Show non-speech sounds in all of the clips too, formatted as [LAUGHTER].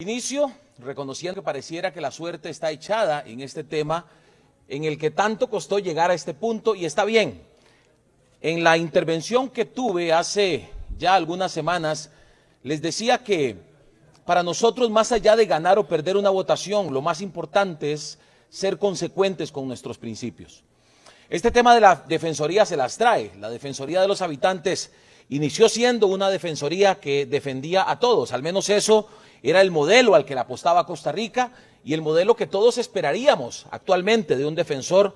Inicio reconociendo que pareciera que la suerte está echada en este tema en el que tanto costó llegar a este punto y está bien. En la intervención que tuve hace ya algunas semanas, les decía que para nosotros, más allá de ganar o perder una votación, lo más importante es ser consecuentes con nuestros principios. Este tema de la Defensoría se las trae. La Defensoría de los Habitantes inició siendo una Defensoría que defendía a todos, al menos eso era el modelo al que le apostaba Costa Rica y el modelo que todos esperaríamos actualmente de un defensor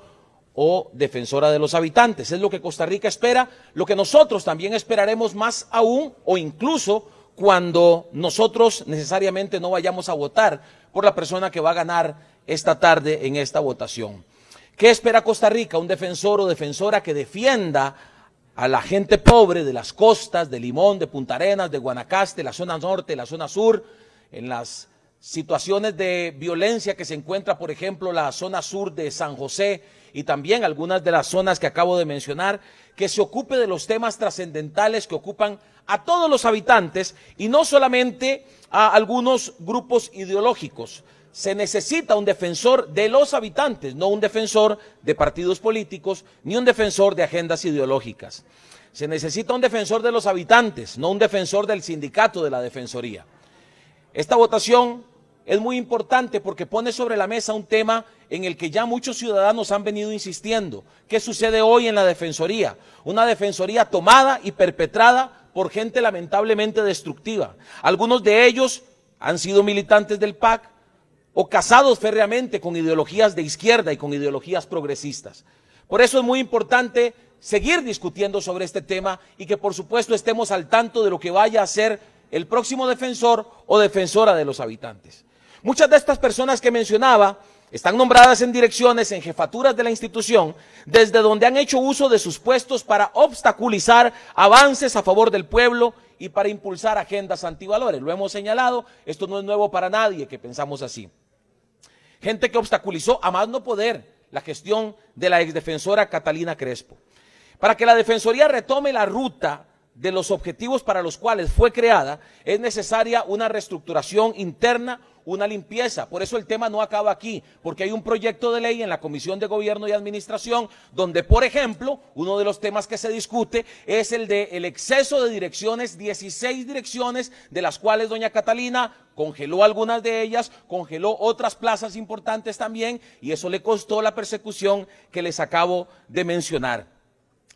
o defensora de los habitantes. Es lo que Costa Rica espera, lo que nosotros también esperaremos más aún o incluso cuando nosotros necesariamente no vayamos a votar por la persona que va a ganar esta tarde en esta votación. ¿Qué espera Costa Rica? Un defensor o defensora que defienda a la gente pobre de las costas, de Limón, de Punta Arenas, de Guanacaste, la zona norte, la zona sur, en las situaciones de violencia que se encuentra, por ejemplo, la zona sur de San José y también algunas de las zonas que acabo de mencionar, que se ocupe de los temas trascendentales que ocupan a todos los habitantes y no solamente a algunos grupos ideológicos. Se necesita un defensor de los habitantes, no un defensor de partidos políticos ni un defensor de agendas ideológicas. Se necesita un defensor de los habitantes, no un defensor del sindicato de la Defensoría. Esta votación es muy importante porque pone sobre la mesa un tema en el que ya muchos ciudadanos han venido insistiendo. ¿Qué sucede hoy en la Defensoría? Una Defensoría tomada y perpetrada por gente lamentablemente destructiva. Algunos de ellos han sido militantes del PAC o casados férreamente con ideologías de izquierda y con ideologías progresistas. Por eso es muy importante seguir discutiendo sobre este tema y que por supuesto estemos al tanto de lo que vaya a ser el próximo defensor o defensora de los habitantes. Muchas de estas personas que mencionaba están nombradas en direcciones, en jefaturas de la institución, desde donde han hecho uso de sus puestos para obstaculizar avances a favor del pueblo y para impulsar agendas antivalores. Lo hemos señalado, esto no es nuevo para nadie que pensamos así. Gente que obstaculizó a más no poder la gestión de la exdefensora Catalina Crespo. Para que la Defensoría retome la ruta de los objetivos para los cuales fue creada, es necesaria una reestructuración interna, una limpieza. Por eso el tema no acaba aquí, porque hay un proyecto de ley en la Comisión de Gobierno y Administración donde, por ejemplo, uno de los temas que se discute es el de el exceso de direcciones, 16 direcciones, de las cuales doña Catalina congeló algunas de ellas, congeló otras plazas importantes también, y eso le costó la persecución que les acabo de mencionar.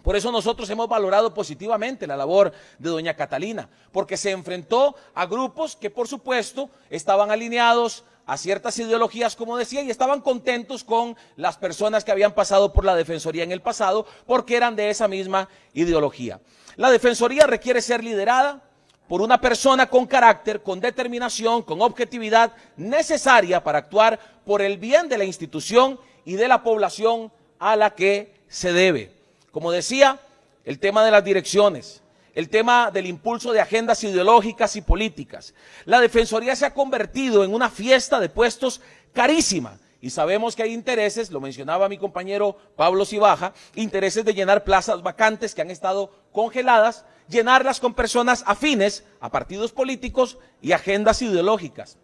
Por eso nosotros hemos valorado positivamente la labor de doña Catalina, porque se enfrentó a grupos que por supuesto estaban alineados a ciertas ideologías, como decía, y estaban contentos con las personas que habían pasado por la Defensoría en el pasado, porque eran de esa misma ideología. La Defensoría requiere ser liderada por una persona con carácter, con determinación, con objetividad necesaria para actuar por el bien de la institución y de la población a la que se debe. Como decía, el tema de las direcciones, el tema del impulso de agendas ideológicas y políticas. La Defensoría se ha convertido en una fiesta de puestos carísima. Y sabemos que hay intereses, lo mencionaba mi compañero Pablo Cibaja, intereses de llenar plazas vacantes que han estado congeladas, llenarlas con personas afines a partidos políticos y agendas ideológicas.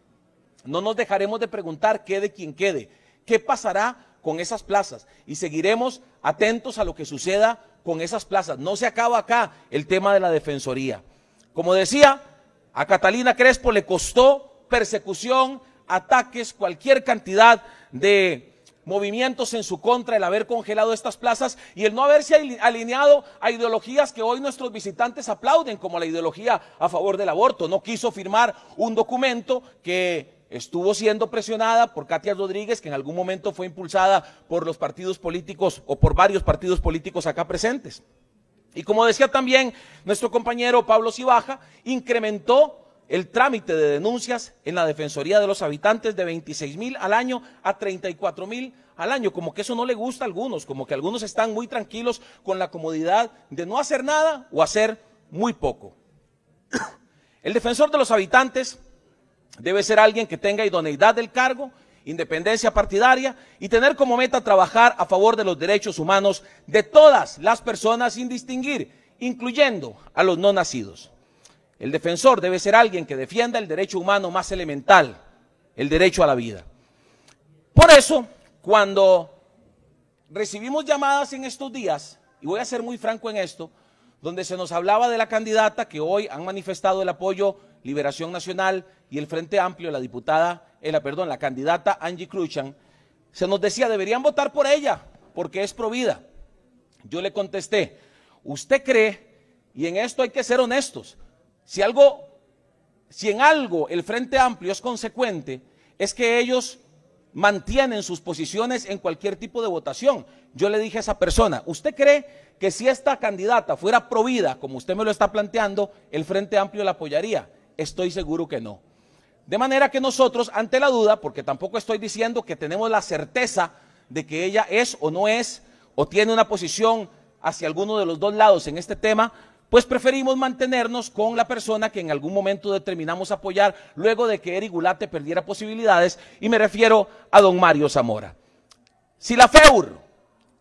No nos dejaremos de preguntar qué de quién quede. ¿Qué pasará con esas plazas y seguiremos atentos a lo que suceda con esas plazas. No se acaba acá el tema de la defensoría. Como decía, a Catalina Crespo le costó persecución, ataques, cualquier cantidad de movimientos en su contra, el haber congelado estas plazas y el no haberse alineado a ideologías que hoy nuestros visitantes aplauden, como la ideología a favor del aborto. No quiso firmar un documento que estuvo siendo presionada por Katia Rodríguez, que en algún momento fue impulsada por los partidos políticos o por varios partidos políticos acá presentes. Y como decía también nuestro compañero Pablo Cibaja, incrementó el trámite de denuncias en la Defensoría de los Habitantes de 26 mil al año a 34 mil al año. Como que eso no le gusta a algunos, como que algunos están muy tranquilos con la comodidad de no hacer nada o hacer muy poco. [COUGHS] El defensor de los habitantes Debe ser alguien que tenga idoneidad del cargo, independencia partidaria y tener como meta trabajar a favor de los derechos humanos de todas las personas sin distinguir, incluyendo a los no nacidos. El defensor debe ser alguien que defienda el derecho humano más elemental, el derecho a la vida. Por eso, cuando recibimos llamadas en estos días, y voy a ser muy franco en esto, donde se nos hablaba de la candidata que hoy han manifestado el apoyo Liberación Nacional y el Frente Amplio, la diputada, eh, perdón, la candidata Angie Cruchan, se nos decía, deberían votar por ella, porque es provida. Yo le contesté, usted cree, y en esto hay que ser honestos, si algo, si en algo el Frente Amplio es consecuente, es que ellos mantienen sus posiciones en cualquier tipo de votación. Yo le dije a esa persona, ¿usted cree que si esta candidata fuera provida, como usted me lo está planteando, el Frente Amplio la apoyaría? Estoy seguro que no. De manera que nosotros, ante la duda, porque tampoco estoy diciendo que tenemos la certeza de que ella es o no es, o tiene una posición hacia alguno de los dos lados en este tema, pues preferimos mantenernos con la persona que en algún momento determinamos apoyar luego de que Eri Gulate perdiera posibilidades, y me refiero a don Mario Zamora. Si la FEUR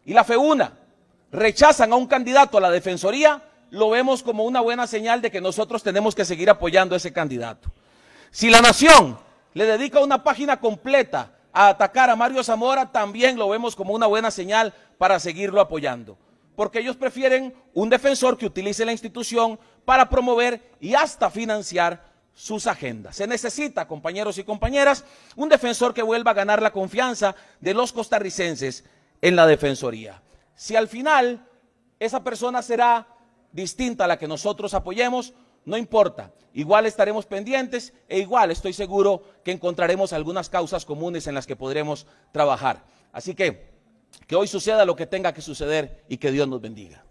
y la FEUNA rechazan a un candidato a la Defensoría, lo vemos como una buena señal de que nosotros tenemos que seguir apoyando a ese candidato. Si la Nación le dedica una página completa a atacar a Mario Zamora, también lo vemos como una buena señal para seguirlo apoyando porque ellos prefieren un defensor que utilice la institución para promover y hasta financiar sus agendas. Se necesita, compañeros y compañeras, un defensor que vuelva a ganar la confianza de los costarricenses en la Defensoría. Si al final esa persona será distinta a la que nosotros apoyemos, no importa, igual estaremos pendientes e igual estoy seguro que encontraremos algunas causas comunes en las que podremos trabajar. Así que que hoy suceda lo que tenga que suceder y que Dios nos bendiga.